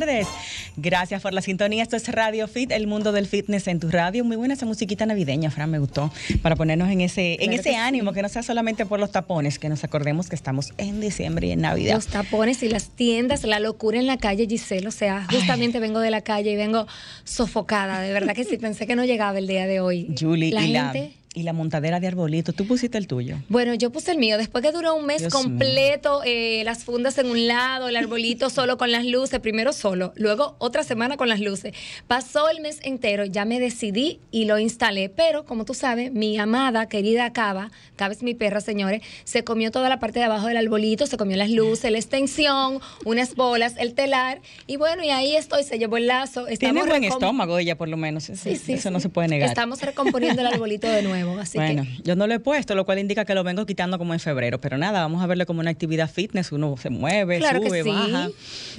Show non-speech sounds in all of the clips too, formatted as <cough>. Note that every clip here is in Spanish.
tardes. Gracias por la sintonía. Esto es Radio Fit, el mundo del fitness en tu radio. Muy buena esa musiquita navideña, Fran, me gustó. Para ponernos en ese, en ese ánimo, que no sea solamente por los tapones, que nos acordemos que estamos en diciembre y en Navidad. Los tapones y las tiendas, la locura en la calle, Giselle. O sea, justamente vengo de la calle y vengo sofocada. De verdad que sí, pensé que no llegaba el día de hoy. Julie, la y gente y la montadera de arbolito, ¿Tú pusiste el tuyo? Bueno, yo puse el mío. Después que duró un mes completo, eh, las fundas en un lado, el arbolito <laughs> solo con las luces, primero solo, luego otra semana con las luces. Pasó el mes entero, ya me decidí y lo instalé. Pero, como tú sabes, mi amada, querida Cava, Cava es mi perra, señores, se comió toda la parte de abajo del arbolito, se comió las luces, la extensión, unas bolas, el telar. Y bueno, y ahí estoy, se llevó el lazo. Estamos Tiene buen estómago ella, por lo menos. Eso no se puede negar. Estamos recomponiendo el arbolito de nuevo. <laughs> bueno, yo no lo he puesto, lo cual indica que lo vengo quitando como en febrero, pero nada, vamos a verlo como una actividad fitness, uno se mueve, sube, baja.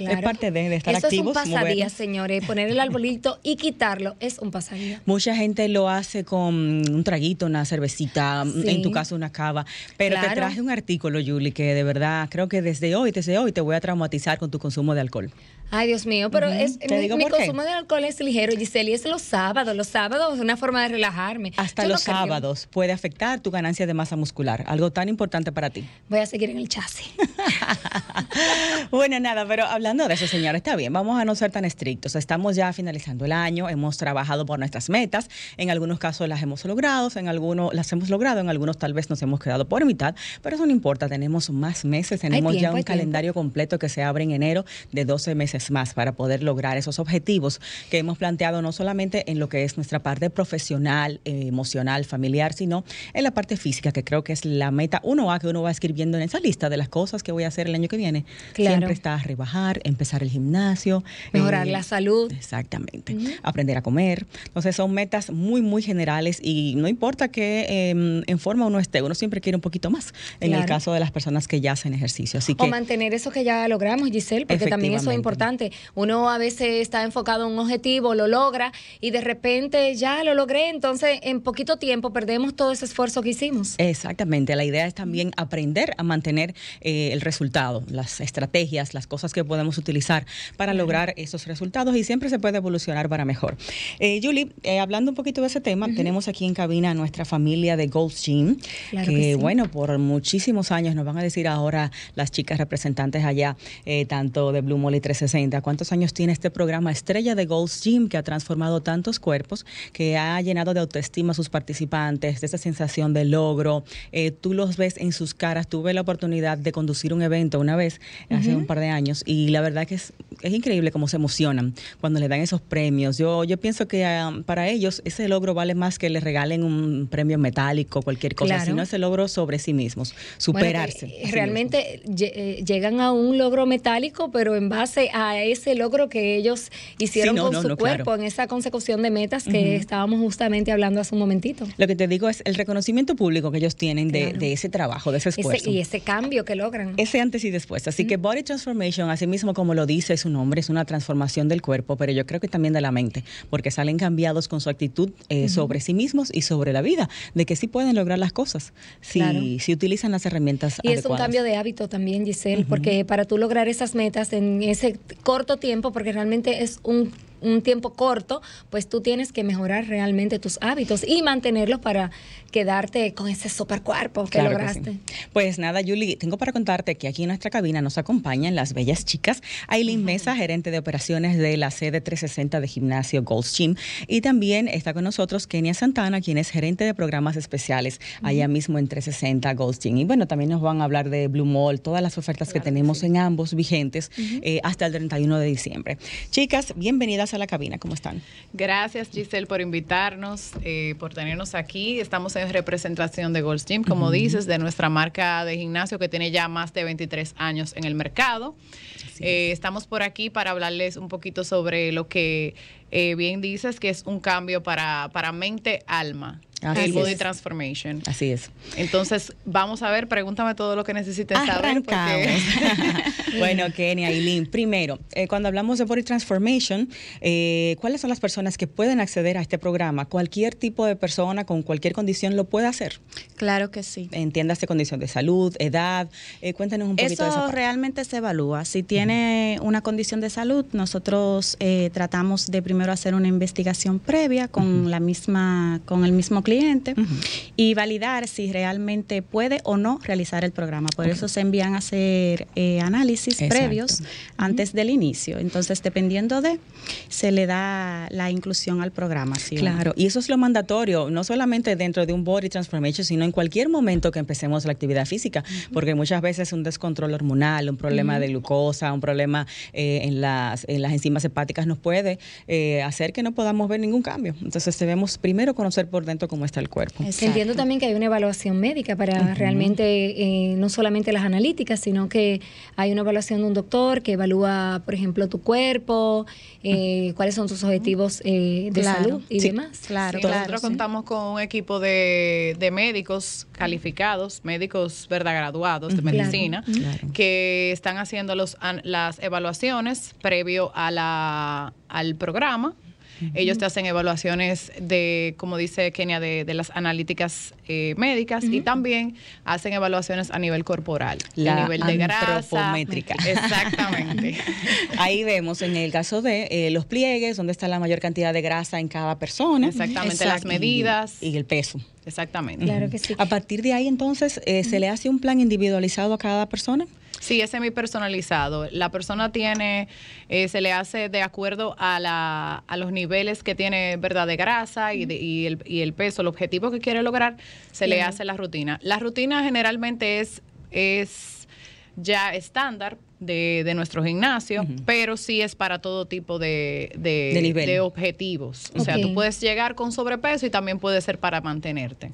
Es parte de, de estar Eso Es un pasadía, señores, poner el arbolito y quitarlo es un pasadía. <laughs> Mucha gente lo hace con un traguito, una cervecita, mm, en tu caso una cava, pero te traje un artículo, Yuli, que de verdad creo que desde hoy, desde hoy te voy a traumatizar con tu consumo de alcohol. Ay, Dios mío, pero es, mi, consumo de alcohol es ligero, Giselle, es los sábados. Los sábados es una forma de relajarme. Hasta los sábados puede afectar tu ganancia de masa muscular, algo tan importante para ti. Voy a seguir en el chasis. <laughs> bueno, nada, pero hablando de eso, señora está bien, vamos a no ser tan estrictos. Estamos ya finalizando el año, hemos trabajado por nuestras metas, en algunos casos las hemos logrado, en algunos las hemos logrado, en algunos tal vez nos hemos quedado por mitad, pero eso no importa, tenemos más meses, tenemos ya un calendario completo que se abre en enero de 12 meses más para poder lograr esos objetivos que hemos planteado no solamente en lo que es nuestra parte profesional, eh, emocional, familiar, sino en la parte física, que creo que es la meta 1A que uno va escribiendo en esa lista de las cosas que voy a hacer el año que viene. Siempre está rebajar, empezar el gimnasio. Mejorar eh, la salud. Exactamente. Aprender a comer. Entonces son metas muy, muy generales y no importa que em, en forma uno esté, uno siempre quiere un poquito más en el caso de las personas que ya hacen ejercicio. Así que, o mantener eso que ya logramos, Giselle, porque también eso es importante uno a veces está enfocado en un objetivo, lo logra y de repente ya lo logré, entonces en poquito tiempo perdemos todo ese esfuerzo que hicimos. Exactamente, la idea es también aprender a mantener eh, el resultado, las estrategias, las cosas que podemos utilizar para lograr esos resultados y siempre se puede evolucionar para mejor. Eh, Julie, eh, hablando un poquito de ese tema, tenemos aquí en cabina a nuestra familia de Gold's Gym, que, bueno, por muchísimos años nos van a decir ahora las chicas representantes allá, tanto de Blue Molly 360, ¿cuántos años tiene este programa Estrella de Gold's Gym que ha transformado tantos cuerpos, que ha llenado de autoestima a sus participantes, de esa sensación de logro? Eh, tú los ves en sus caras. Tuve la oportunidad de conducir un evento una vez, hace un par de años, y la verdad que es, increíble cómo se emocionan cuando les dan esos premios. Yo, yo pienso que ah, para ellos ese logro vale más que les regalen un premio metálico, cualquier cosa, sino ese logro sobre sí mismos, superarse. realmente eh, llegan a un logro metálico, pero en base a ese logro que ellos hicieron con su cuerpo, en esa consecución de metas que estábamos justamente hablando hace un momentito. Lo que te digo es el reconocimiento público que ellos tienen de, ese trabajo, de ese esfuerzo. y ese cambio que logran. Ese antes y después. Así que Body Transformation, así mismo como lo dice su nombre, es una transformación del cuerpo, pero yo creo que también de la mente, porque salen cambiados con su actitud eh, sobre sí mismos y sobre la vida, de que sí pueden lograr las cosas si, si utilizan las herramientas. Y es un cambio de hábito también, Giselle, porque para tú lograr esas metas en ese corto tiempo, porque realmente es un un tiempo corto, pues tú tienes que mejorar realmente tus hábitos y mantenerlos para quedarte con ese super cuerpo que lograste. Pues nada, Julie, tengo para contarte que aquí en nuestra cabina nos acompañan las bellas chicas Aileen Mesa, gerente de operaciones de la sede 360 de gimnasio Gold's Gym, y también está con nosotros Kenia Santana, quien es gerente de programas especiales allá mismo en 360 Gold's Gym. Y bueno, también nos van a hablar de Blue Mall, todas las ofertas que tenemos en ambos vigentes eh, hasta el 31 de diciembre. Chicas, bienvenidas a la cabina, ¿cómo están? Gracias Giselle por invitarnos, eh, por tenernos aquí. Estamos en representación de Gold's Gym, como dices, de nuestra marca de gimnasio que tiene ya más de 23 años en el mercado. Eh, estamos por aquí para hablarles un poquito sobre lo que eh, bien dices que es un cambio para, para mente-alma. el body transformation. Así es. Entonces, vamos a ver, pregúntame todo lo que necesites saber. <laughs> bueno, Kenia, Aileen, primero, eh, cuando hablamos de body transformation, eh, ¿cuáles son las personas que pueden acceder a este programa? ¿Cualquier tipo de persona con cualquier condición lo puede hacer? Claro que sí. Entiéndase condición de salud, edad, cuéntanos un poquito Eso de realmente se evalúa. Si tiene una condición de salud, nosotros tratamos de primero hacer una investigación previa con la misma, con el mismo cliente y validar si realmente puede o no realizar el programa. Por eso se envían a hacer eh, análisis previos antes del inicio. Entonces, dependiendo de, se le da la inclusión al programa. Claro, y eso es lo mandatorio, no solamente dentro de un body transformation, sino en cualquier momento que empecemos la actividad física, porque muchas veces un descontrol hormonal, un problema de glucosa, un problema eh, en, las, en las enzimas hepáticas nos puede eh, eh, hacer que no podamos ver ningún cambio. Entonces debemos primero conocer por dentro cómo está el cuerpo. Eh, Entiendo también que hay una evaluación médica para realmente, eh, no solamente las analíticas, sino que hay una evaluación de un doctor que evalúa, por ejemplo, tu cuerpo, cuáles son tus objetivos de salud y demás. Claro, claro Nosotros contamos con un equipo de, médicos calificados, médicos verdad graduados de medicina, que están haciendo los, las evaluaciones previo a la al programa. Ellos te hacen evaluaciones de, como dice Kenia, de, las analíticas eh, médicas y también hacen evaluaciones a nivel corporal, a nivel de grasa grasa. <laughs> Exactamente. <laughs> Ahí vemos en el caso de eh, los pliegues, donde está la mayor cantidad de grasa en cada persona. Exactamente, las medidas. Y el peso. Exactamente. Claro que sí. A partir de ahí, entonces, eh, ¿se le hace un plan individualizado a cada persona? Sí, es semi-personalizado. La persona tiene, eh, se le hace de acuerdo a, los niveles que tiene, ¿verdad?, de grasa y, el, peso, el objetivo que quiere lograr, se le hace la rutina. La rutina generalmente es, es ya estándar, de, nuestro gimnasio, pero sí es para todo tipo de, de, objetivos. O sea, tú puedes llegar con sobrepeso y también puede ser para mantenerte.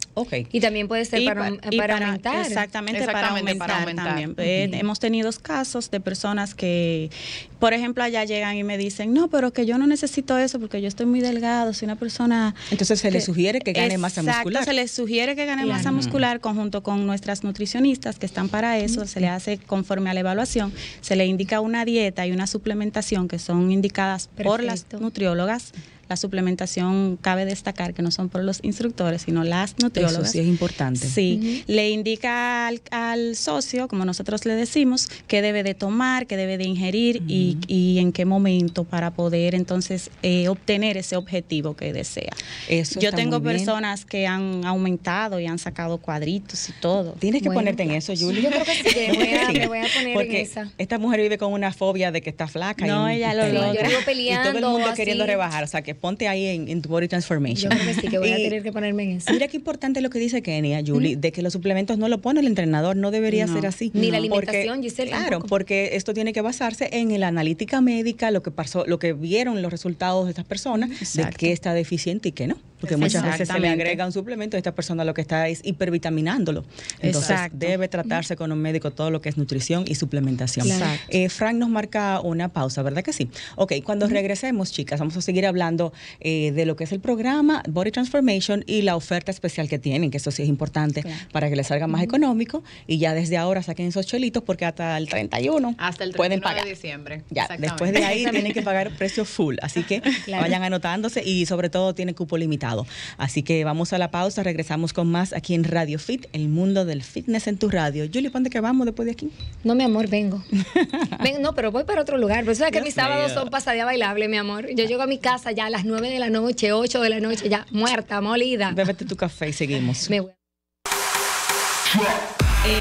Y también puede ser para, aumentar. Exactamente, para aumentar, también. Eh, hemos tenido casos de personas que, por ejemplo, allá llegan y me dicen, no, pero que yo no necesito eso porque yo estoy muy delgado, soy una persona... Entonces se le sugiere que gane masa muscular. se le sugiere que gane masa muscular conjunto con nuestras nutricionistas que están para eso, se le hace conforme a la evaluación se le indica una dieta y una suplementación que son indicadas por las nutriólogas la suplementación cabe destacar que no son por los instructores, sino las nutriólogas. Eso sí es importante. Sí, le indica al, socio, como nosotros le decimos, qué debe de tomar, qué debe de ingerir y, y, en qué momento para poder entonces eh, obtener ese objetivo que desea. Eso Yo tengo personas que han aumentado y han sacado cuadritos y todo. Tienes que ponerte en eso, Julia Yo creo que sí. Me voy a, <laughs> poner Porque Esta mujer vive con una fobia de que está flaca. No, ella lo logra. Y todo el mundo queriendo rebajar. O sea, que ponte ahí en, tu body transformation. Yo creo que sí, voy a <laughs> tener que ponerme en eso. Mira qué importante lo que dice Kenia, Julie, de que los suplementos no lo pone el entrenador, no debería ser así. Ni la alimentación, Claro, porque esto tiene que basarse en la analítica médica, lo que pasó, lo que vieron los resultados de estas personas, de qué está deficiente y qué no. Porque muchas veces se le agrega un suplemento y esta persona lo que está es hipervitaminándolo. Entonces debe tratarse con un médico todo lo que es nutrición y suplementación. Eh, Frank nos marca una pausa, ¿verdad que sí? Ok, cuando regresemos, chicas, vamos a seguir hablando eh, de lo que es el programa Body Transformation y la oferta especial que tienen, que eso sí es importante para que les salga más económico. Y ya desde ahora saquen esos chelitos porque hasta el 31, hasta el 31 pueden pagar. de diciembre. Ya, después de ahí tienen que <laughs> pagar precio full. Así que <laughs> vayan anotándose y sobre todo tiene cupo limitado. Así que vamos a la pausa, regresamos con más aquí en Radio Fit, el mundo del fitness en tu radio. Julie, ¿dónde que vamos después de aquí? No, mi amor, vengo. <laughs> no, pero voy para otro lugar. Pues es que mis sábados son pasadía bailable, mi amor. Yo llego a mi casa ya las 9 de la noche, 8 de la noche, ya muerta, molida. Bébete tu café y seguimos.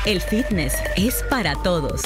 El fitness es para todos.